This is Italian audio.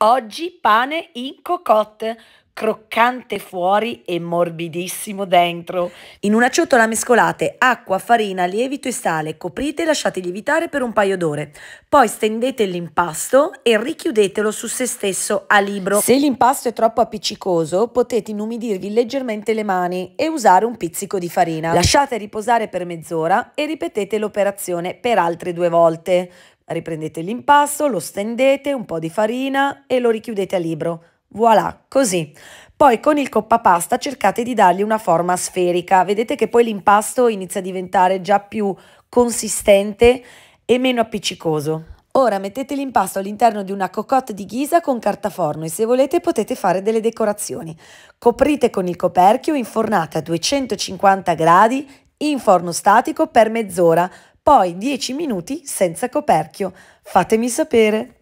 Oggi pane in cocotte, croccante fuori e morbidissimo dentro. In una ciotola mescolate acqua, farina, lievito e sale, coprite e lasciate lievitare per un paio d'ore. Poi stendete l'impasto e richiudetelo su se stesso a libro. Se l'impasto è troppo appiccicoso, potete inumidirvi leggermente le mani e usare un pizzico di farina. Lasciate riposare per mezz'ora e ripetete l'operazione per altre due volte. Riprendete l'impasto, lo stendete, un po' di farina e lo richiudete a libro. Voilà, così. Poi con il coppa pasta cercate di dargli una forma sferica. Vedete che poi l'impasto inizia a diventare già più consistente e meno appiccicoso. Ora mettete l'impasto all'interno di una cocotte di ghisa con carta forno e se volete potete fare delle decorazioni. Coprite con il coperchio, infornate a 250 gradi in forno statico per mezz'ora poi 10 minuti senza coperchio. Fatemi sapere!